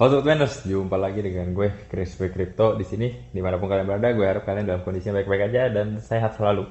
Halo teman-teman, jumpa lagi dengan gue Chris V Crypto di sini dimanapun kalian berada. Gue harap kalian dalam kondisi baik-baik aja dan sehat selalu.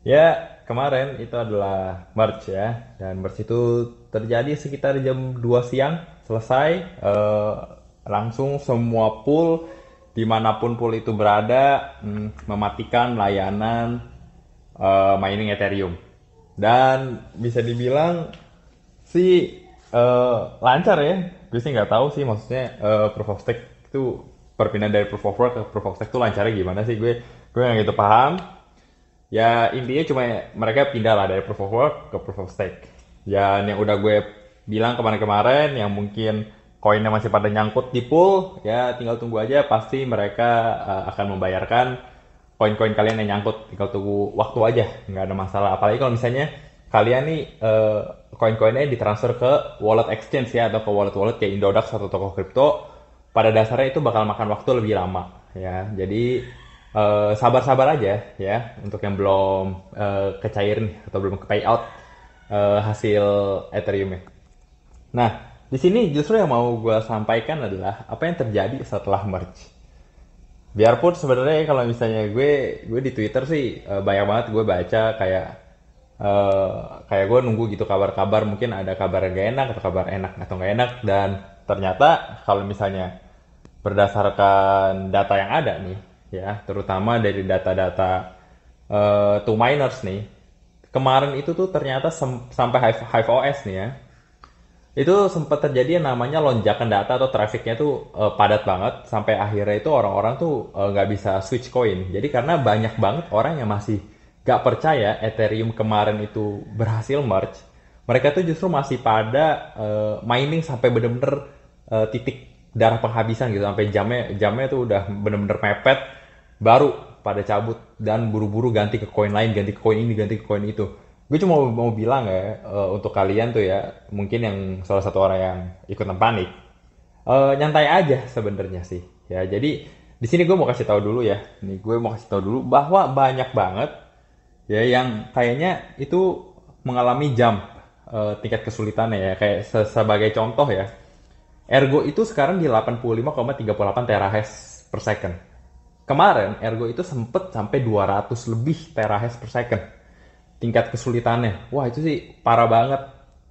Ya kemarin itu adalah March ya dan merch itu terjadi sekitar jam 2 siang selesai eh, langsung semua pool dimanapun pool itu berada hmm, mematikan layanan eh, mining Ethereum dan bisa dibilang si Eh, lancar ya gue sih nggak tahu sih maksudnya uh, proof of stake itu perpindahan dari proof of work ke proof of stake itu lancarnya gimana sih gue gue nggak gitu paham ya intinya cuma mereka pindah lah dari proof of work ke proof of stake dan yang udah gue bilang kemarin-kemarin yang mungkin koinnya masih pada nyangkut di pool ya tinggal tunggu aja pasti mereka uh, akan membayarkan koin-koin kalian yang nyangkut tinggal tunggu waktu aja nggak ada masalah apalagi kalau misalnya kalian nih eh, koin-koinnya ditransfer ke wallet exchange ya atau ke wallet-wallet kayak Indodax atau toko kripto pada dasarnya itu bakal makan waktu lebih lama ya jadi sabar eh, sabar-sabar aja ya untuk yang belum uh, kecair nih atau belum ke payout uh, hasil Ethereum ya. nah di sini justru yang mau gue sampaikan adalah apa yang terjadi setelah merge biarpun sebenarnya kalau misalnya gue gue di Twitter sih banyak banget gue baca kayak Uh, kayak gue nunggu gitu kabar-kabar mungkin ada kabar yang gak enak atau kabar enak atau gak enak dan ternyata kalau misalnya berdasarkan data yang ada nih ya terutama dari data-data uh, two miners nih kemarin itu tuh ternyata sampai Hive, Hive OS nih ya itu sempat terjadi yang namanya lonjakan data atau trafiknya tuh uh, padat banget sampai akhirnya itu orang-orang tuh nggak uh, bisa switch coin jadi karena banyak banget orang yang masih gak percaya Ethereum kemarin itu berhasil merge, mereka tuh justru masih pada uh, mining sampai bener-bener uh, titik darah penghabisan gitu sampai jamnya jamnya tuh udah bener-bener mepet baru pada cabut dan buru-buru ganti ke koin lain ganti ke koin ini ganti ke koin itu gue cuma mau, mau bilang ya uh, untuk kalian tuh ya mungkin yang salah satu orang yang ikutan panik uh, nyantai aja sebenarnya sih ya jadi di sini gue mau kasih tahu dulu ya nih gue mau kasih tahu dulu bahwa banyak banget ya yang kayaknya itu mengalami jump uh, tingkat kesulitannya ya kayak se sebagai contoh ya Ergo itu sekarang di 85,38 terahes per second. Kemarin Ergo itu sempet sampai 200 lebih terahes per second. Tingkat kesulitannya, wah itu sih parah banget.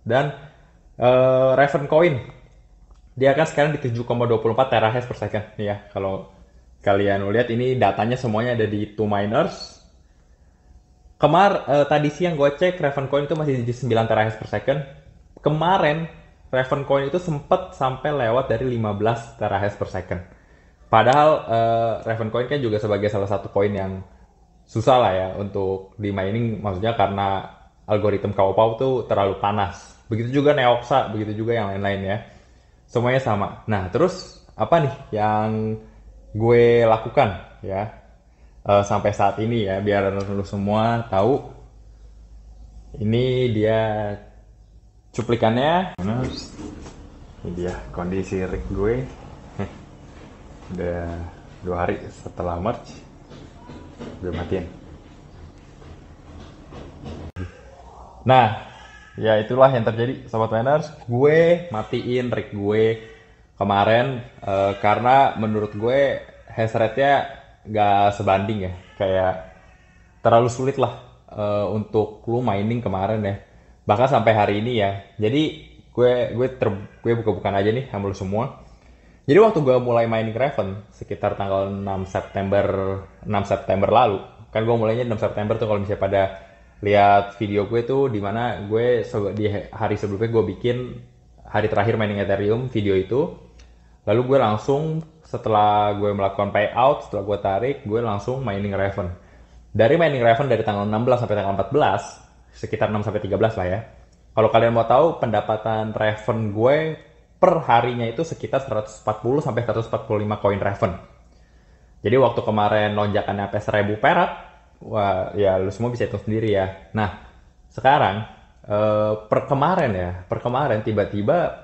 Dan uh, Raven Coin dia kan sekarang di 7,24 terahes per second ya. Kalau kalian lihat ini datanya semuanya ada di two miners Kemar uh, tadi siang gue cek Raven Coin itu masih di 9 terahes per second. Kemarin Raven Coin itu sempat sampai lewat dari 15 terahes per second. Padahal uh, Raven Coin kan juga sebagai salah satu koin yang susah lah ya untuk di mining maksudnya karena algoritma Kaopau tuh terlalu panas. Begitu juga Neoxa, begitu juga yang lain-lain ya. Semuanya sama. Nah, terus apa nih yang gue lakukan ya? uh, sampai saat ini ya biar lu semua tahu ini dia cuplikannya ini dia kondisi rig gue udah dua hari setelah merch gue matiin nah ya itulah yang terjadi sobat miners gue matiin rig gue kemarin uh, karena menurut gue hash rate-nya nggak sebanding ya kayak terlalu sulit lah uh, untuk lu mining kemarin ya bahkan sampai hari ini ya jadi gue gue ter gue buka bukan aja nih sama semua jadi waktu gue mulai mining Raven sekitar tanggal 6 September 6 September lalu kan gue mulainya 6 September tuh kalau misalnya pada lihat video gue tuh dimana gue di hari sebelumnya gue bikin hari terakhir mining Ethereum video itu lalu gue langsung setelah gue melakukan payout, setelah gue tarik, gue langsung mining Raven. Dari mining Raven dari tanggal 16 sampai tanggal 14, sekitar 6 sampai 13 lah ya. Kalau kalian mau tahu pendapatan Raven gue per harinya itu sekitar 140 sampai 145 koin Raven. Jadi waktu kemarin lonjakannya sampai 1000 perak, wah ya lu semua bisa hitung sendiri ya. Nah, sekarang eh, per kemarin ya, per kemarin tiba-tiba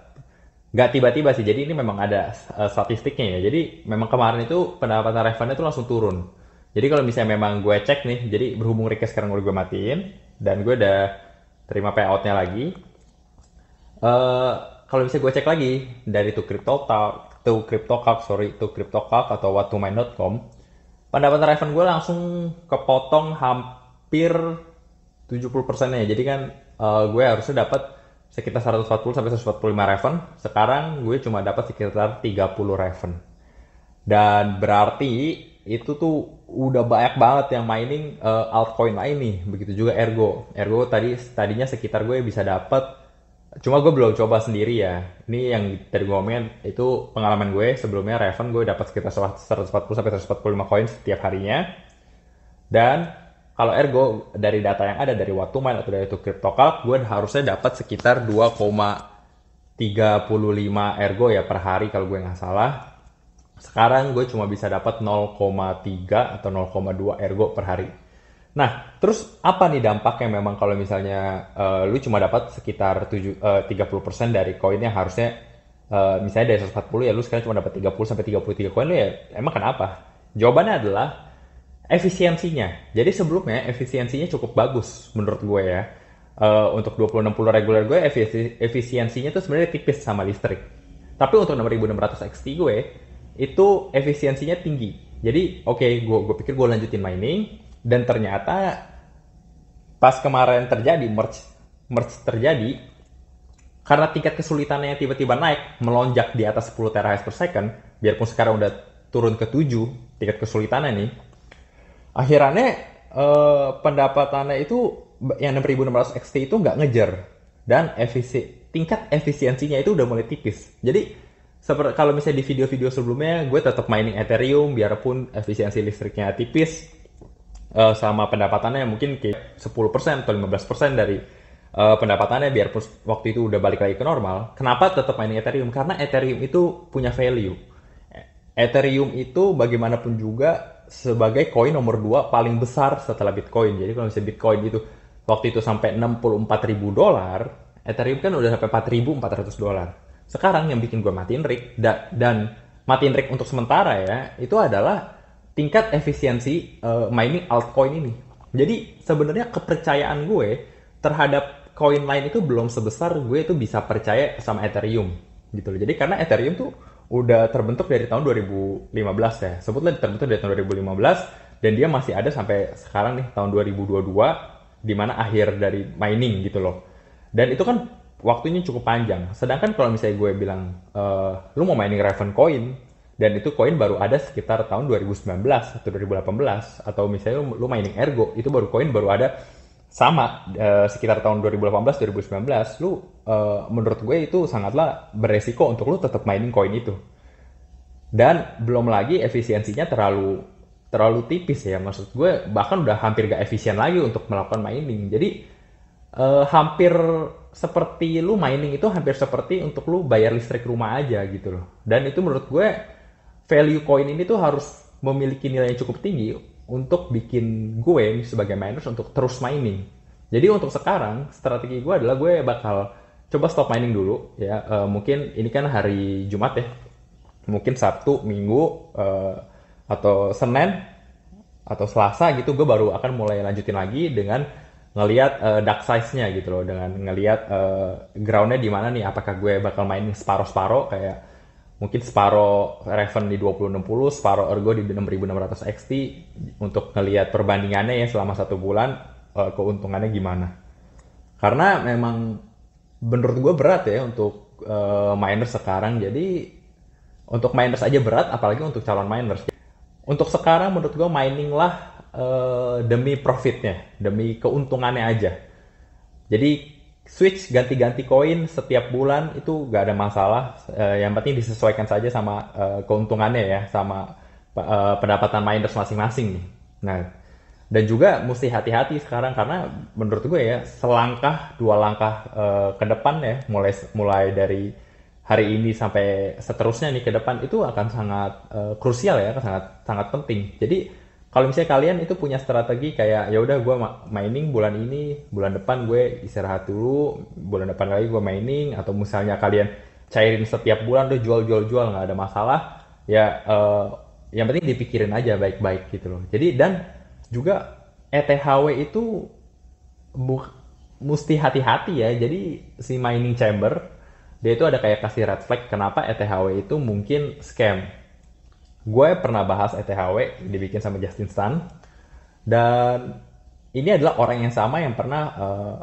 nggak tiba-tiba sih jadi ini memang ada uh, statistiknya ya jadi memang kemarin itu pendapatan revenue itu langsung turun jadi kalau misalnya memang gue cek nih jadi berhubung request sekarang udah gue matiin dan gue udah terima payoutnya lagi uh, kalau misalnya gue cek lagi dari tuh crypto talk tuh crypto sorry tuh crypto atau what to com pendapatan revenue gue langsung kepotong hampir 70% nya jadi kan uh, gue harusnya dapat sekitar 140 sampai 145 Raven. Sekarang gue cuma dapat sekitar 30 Raven. Dan berarti itu tuh udah banyak banget yang mining uh, altcoin lain nih. Begitu juga Ergo. Ergo tadi tadinya sekitar gue bisa dapat cuma gue belum coba sendiri ya. Ini yang dari gue main, itu pengalaman gue sebelumnya Raven gue dapat sekitar 140 sampai 145 koin setiap harinya. Dan kalau ergo dari data yang ada dari waktu main atau dari itu CryptoCalc, gue harusnya dapat sekitar 2,35 ergo ya per hari kalau gue nggak salah. Sekarang gue cuma bisa dapat 0,3 atau 0,2 ergo per hari. Nah, terus apa nih dampaknya memang kalau misalnya uh, lu cuma dapat sekitar 7, uh, 30% dari koin yang harusnya uh, misalnya dari 140 ya lu sekarang cuma dapat 30 sampai 33 koin lu ya emang kenapa? Jawabannya adalah efisiensinya. Jadi sebelumnya efisiensinya cukup bagus menurut gue ya. Uh, untuk 2060 reguler gue efisi efisiensinya tuh sebenarnya tipis sama listrik. Tapi untuk 6600 XT gue itu efisiensinya tinggi. Jadi oke okay, gue gue pikir gue lanjutin mining dan ternyata pas kemarin terjadi merge merge terjadi karena tingkat kesulitannya tiba-tiba naik melonjak di atas 10 terahertz per second biarpun sekarang udah turun ke 7 tingkat kesulitannya nih akhirannya eh, pendapatannya itu yang 6600 XT itu nggak ngejar dan efisi tingkat efisiensinya itu udah mulai tipis. Jadi seperti kalau misalnya di video-video sebelumnya gue tetap mining Ethereum biarpun efisiensi listriknya tipis eh, sama pendapatannya mungkin kayak 10% atau 15% dari uh, pendapatannya biarpun waktu itu udah balik lagi ke normal, kenapa tetap mining Ethereum? Karena Ethereum itu punya value. E-, Ethereum itu bagaimanapun juga sebagai koin nomor dua paling besar setelah Bitcoin. Jadi kalau misalnya Bitcoin itu waktu itu sampai 64 ribu dolar, Ethereum kan udah sampai 4.400 dolar. Sekarang yang bikin gue matiin rig da dan matiin rig untuk sementara ya, itu adalah tingkat efisiensi uh, mining altcoin ini. Jadi sebenarnya kepercayaan gue terhadap koin lain itu belum sebesar gue itu bisa percaya sama Ethereum gitu loh. Jadi karena Ethereum tuh udah terbentuk dari tahun 2015 ya. Sebutlah terbentuk dari tahun 2015 dan dia masih ada sampai sekarang nih tahun 2022 di mana akhir dari mining gitu loh. Dan itu kan waktunya cukup panjang. Sedangkan kalau misalnya gue bilang e, lu mau mining Raven Coin dan itu koin baru ada sekitar tahun 2019 atau 2018 atau misalnya lu, lu mining Ergo itu baru koin baru ada sama uh, sekitar tahun 2018 2019 lu uh, menurut gue itu sangatlah beresiko untuk lu tetap mining koin itu dan belum lagi efisiensinya terlalu terlalu tipis ya maksud gue bahkan udah hampir gak efisien lagi untuk melakukan mining jadi uh, hampir seperti lu mining itu hampir seperti untuk lu bayar listrik rumah aja gitu loh dan itu menurut gue value koin ini tuh harus memiliki nilai yang cukup tinggi untuk bikin gue sebagai miners untuk terus mining. Jadi untuk sekarang strategi gue adalah gue bakal coba stop mining dulu ya. Uh, mungkin ini kan hari Jumat ya. Mungkin Sabtu, Minggu uh, atau Senin atau Selasa gitu gue baru akan mulai lanjutin lagi dengan ngelihat uh, eh, dark size-nya gitu loh dengan ngelihat uh, ground-nya di mana nih apakah gue bakal mining separo separo kayak mungkin separo Raven di 2060, separo Ergo di 6600 XT untuk ngelihat perbandingannya ya selama satu bulan eh, keuntungannya gimana. Karena memang menurut gue berat ya untuk uh, miners sekarang. Jadi untuk miners aja berat, apalagi untuk calon miners. Untuk sekarang menurut gue mining lah uh, demi profitnya, demi keuntungannya aja. Jadi switch ganti-ganti koin setiap bulan itu gak ada masalah. Uh, yang penting disesuaikan saja sama uh, keuntungannya ya, sama uh, pendapatan miners masing-masing. Nah, dan juga mesti hati-hati sekarang karena menurut gue ya selangkah dua langkah uh, ke depan ya, mulai mulai dari hari ini sampai seterusnya nih ke depan itu akan sangat uh, krusial ya, sangat sangat penting. Jadi kalau misalnya kalian itu punya strategi kayak ya udah gue mining bulan ini bulan depan gue istirahat dulu bulan depan lagi gue mining atau misalnya kalian cairin setiap bulan udah jual jual jual nggak ada masalah ya uh, yang penting dipikirin aja baik-baik gitu loh jadi dan juga ETHW itu bu mesti hati-hati ya jadi si mining chamber dia itu ada kayak kasih red flag kenapa ETHW itu mungkin scam gue pernah bahas ETHW dibikin sama Justin Sun dan ini adalah orang yang sama yang pernah uh,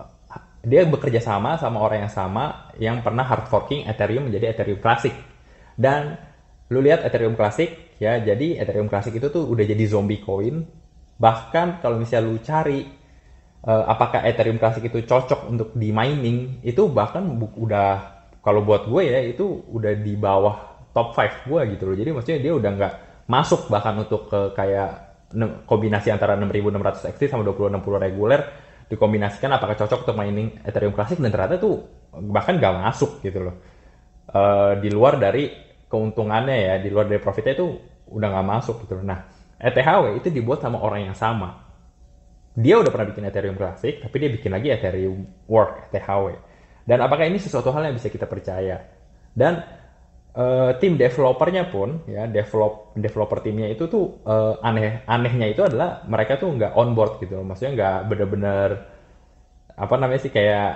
dia bekerja sama sama orang yang sama yang pernah hard forking Ethereum menjadi Ethereum klasik dan lu lihat Ethereum klasik ya jadi Ethereum klasik itu tuh udah jadi zombie coin bahkan kalau misalnya lu cari uh, apakah Ethereum klasik itu cocok untuk di mining itu bahkan udah kalau buat gue ya itu udah di bawah top 5 gue gitu loh. Jadi maksudnya dia udah nggak masuk bahkan untuk ke kayak kombinasi antara 6600 XT sama 2060 reguler dikombinasikan apakah cocok untuk mining Ethereum Classic? dan ternyata tuh bahkan gak masuk gitu loh. Uh, di luar dari keuntungannya ya, di luar dari profitnya itu udah nggak masuk gitu loh. Nah, ETHW itu dibuat sama orang yang sama. Dia udah pernah bikin Ethereum Classic, tapi dia bikin lagi Ethereum Work, ETHW. Dan apakah ini sesuatu hal yang bisa kita percaya? Dan uh, tim developernya pun ya develop developer timnya itu tuh uh, aneh anehnya itu adalah mereka tuh nggak on board gitu loh maksudnya nggak bener-bener apa namanya sih kayak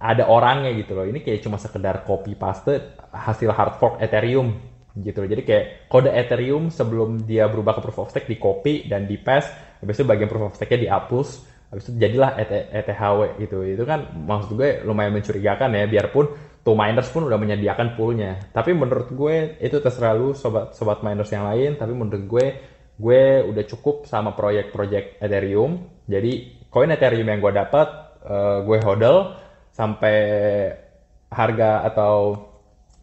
ada orangnya gitu loh ini kayak cuma sekedar copy paste hasil hard fork Ethereum gitu loh jadi kayak kode Ethereum sebelum dia berubah ke proof of stake di copy dan di paste habis itu bagian proof of stake-nya dihapus habis itu jadilah ETHW e gitu itu kan maksud gue lumayan mencurigakan ya biarpun Two Miners pun udah menyediakan poolnya. Tapi menurut gue itu terserah lu sobat sobat miners yang lain. Tapi menurut gue gue udah cukup sama proyek-proyek Ethereum. Jadi koin Ethereum yang gue dapat uh, eh, gue hodl sampai harga atau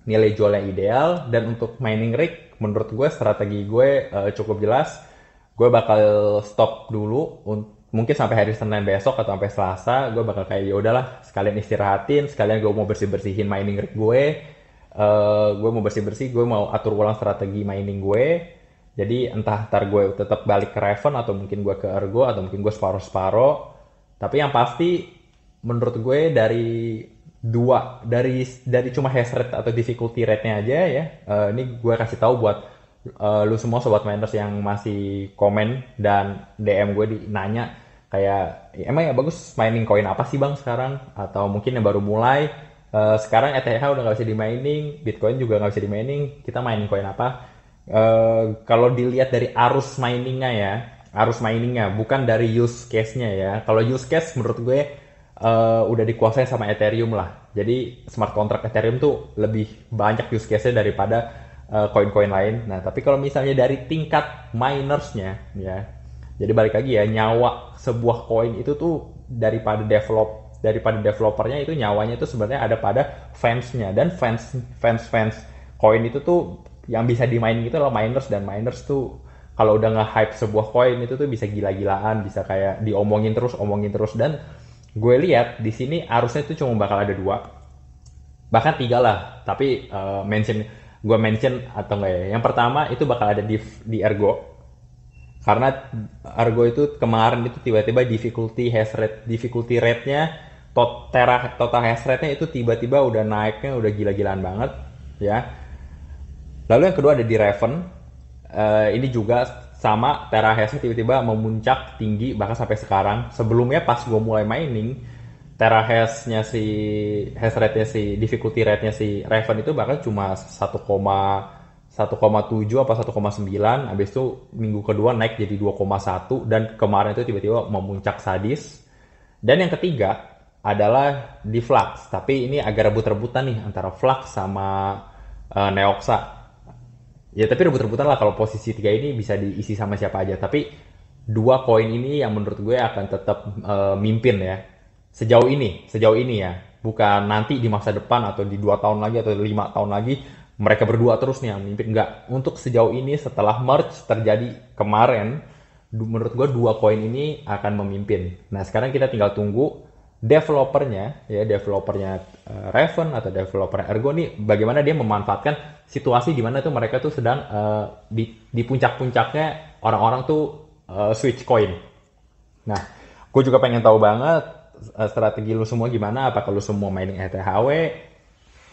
nilai jual yang ideal. Dan untuk mining rig menurut gue strategi gue uh, cukup jelas. Gue bakal stop dulu untuk mungkin sampai hari Senin besok atau sampai Selasa gue bakal kayak ya udahlah sekalian istirahatin sekalian gue mau bersih bersihin mining rig gue uh, eh, gue mau bersih bersih gue mau atur ulang strategi mining gue jadi entah ntar gue tetap balik ke Raven atau mungkin gue ke Ergo atau mungkin gue separuh separuh tapi yang pasti menurut gue dari dua dari dari cuma hash rate atau difficulty rate-nya aja ya uh, ini gue kasih tahu buat uh, lu semua sobat miners yang masih komen dan DM gue di nanya kayak ya emang ya bagus mining koin apa sih bang sekarang atau mungkin yang baru mulai uh, sekarang ETH udah nggak bisa di mining Bitcoin juga nggak bisa di mining kita mining koin apa uh, kalau dilihat dari arus miningnya ya arus miningnya bukan dari use case nya ya kalau use case menurut gue uh, udah dikuasai sama Ethereum lah jadi smart contract Ethereum tuh lebih banyak use case nya daripada koin-koin uh, lain nah tapi kalau misalnya dari tingkat minersnya ya jadi balik lagi ya nyawa sebuah koin itu tuh daripada develop daripada developernya itu nyawanya itu sebenarnya ada pada fansnya dan fans fans fans koin itu tuh yang bisa dimainin itu loh miners dan miners tuh kalau udah nge-hype sebuah koin itu tuh bisa gila-gilaan bisa kayak diomongin terus omongin terus dan gue lihat di sini arusnya itu cuma bakal ada dua bahkan tiga lah tapi uh, mention gue mention atau enggak ya yang pertama itu bakal ada di di ergo karena Argo itu kemarin itu tiba-tiba difficulty hash rate, difficulty rate-nya total, total hash rate-nya itu tiba-tiba udah naiknya udah gila-gilaan banget ya. Lalu yang kedua ada di Raven. Uh, ini juga sama terahasnya tiba-tiba memuncak tinggi bahkan sampai sekarang. Sebelumnya pas gue mulai mining, hash-nya si hash rate-nya si difficulty rate-nya si Raven itu bahkan cuma 1, 1,7 apa 1,9 habis itu minggu kedua naik jadi 2,1 dan kemarin itu tiba-tiba memuncak sadis dan yang ketiga adalah di Flux tapi ini agak rebut-rebutan nih antara Flux sama uh, Neoxa ya tapi rebut-rebutan lah kalau posisi tiga ini bisa diisi sama siapa aja tapi dua koin ini yang menurut gue akan tetap uh, mimpin ya sejauh ini sejauh ini ya bukan nanti di masa depan atau di dua tahun lagi atau lima tahun lagi mereka berdua terus nih yang mimpin nggak untuk sejauh ini setelah merge terjadi kemarin menurut gue dua koin ini akan memimpin nah sekarang kita tinggal tunggu developernya ya developernya uh, Raven atau developer Ergo nih bagaimana dia memanfaatkan situasi di mana tuh mereka tuh sedang uh, di di puncak-puncaknya orang-orang tuh uh, switch coin. Nah, gue juga pengen tahu banget strategi lu semua gimana apakah lu semua mainin ETHW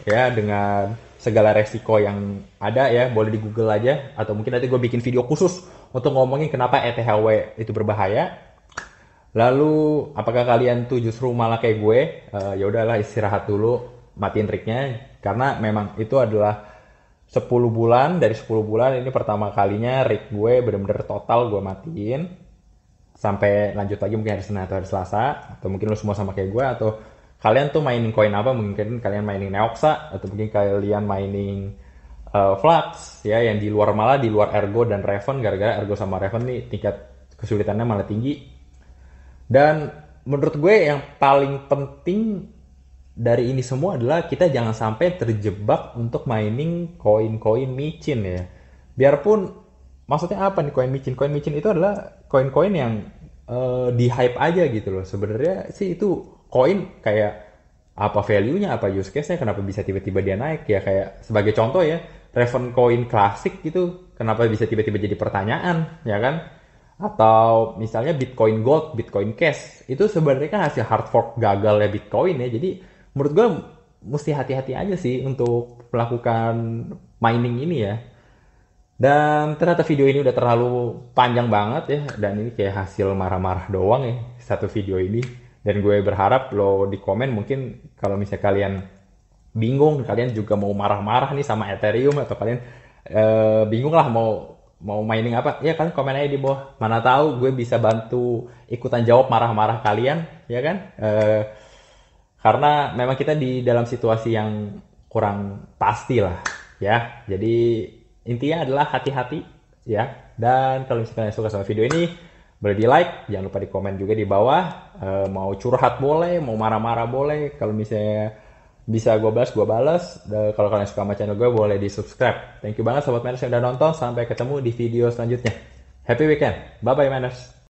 ya dengan segala resiko yang ada ya boleh di Google aja atau mungkin nanti gue bikin video khusus untuk ngomongin kenapa ETHW itu berbahaya. Lalu apakah kalian tuh justru malah kayak gue? Uh, ya udahlah istirahat dulu, matiin triknya karena memang itu adalah 10 bulan dari 10 bulan ini pertama kalinya rig gue bener-bener total gue matiin sampai lanjut lagi mungkin hari Senin atau hari Selasa atau mungkin lu semua sama kayak gue atau kalian tuh mainin koin apa mungkin kalian mainin Neoxa atau mungkin kalian mainin uh, eh, Flux ya yang di luar malah di luar Ergo dan Raven gara-gara Ergo sama Raven nih tingkat kesulitannya malah tinggi dan menurut gue yang paling penting dari ini semua adalah kita jangan sampai terjebak untuk mining koin-koin micin ya. Biarpun maksudnya apa nih koin micin? Koin micin itu adalah koin-koin yang uh, di hype aja gitu loh. Sebenarnya sih itu koin kayak apa value-nya, apa use case-nya, kenapa bisa tiba-tiba dia naik ya kayak sebagai contoh ya Treven Coin klasik gitu, kenapa bisa tiba-tiba jadi pertanyaan, ya kan? Atau misalnya Bitcoin Gold, Bitcoin Cash, itu sebenarnya kan hasil hard fork gagal ya Bitcoin ya, jadi menurut gue mesti hati-hati aja sih untuk melakukan mining ini ya. Dan ternyata video ini udah terlalu panjang banget ya, dan ini kayak hasil marah-marah doang ya, satu video ini dan gue berharap lo di komen mungkin kalau misalnya kalian bingung kalian juga mau marah-marah nih sama Ethereum atau kalian e, bingung lah mau mau mining apa ya kan komen aja di bawah mana tahu gue bisa bantu ikutan jawab marah-marah kalian ya kan e, karena memang kita di dalam situasi yang kurang pasti lah ya jadi intinya adalah hati-hati ya dan kalau misalnya kalian suka sama video ini boleh di like, jangan lupa di komen juga di bawah. E, mau curhat boleh, mau marah-marah boleh. Kalau misalnya bisa gue balas, gue balas. kalau kalian suka sama channel gue, boleh di subscribe. Thank you banget sobat Manners yang udah nonton. Sampai ketemu di video selanjutnya. Happy weekend. Bye-bye Manners.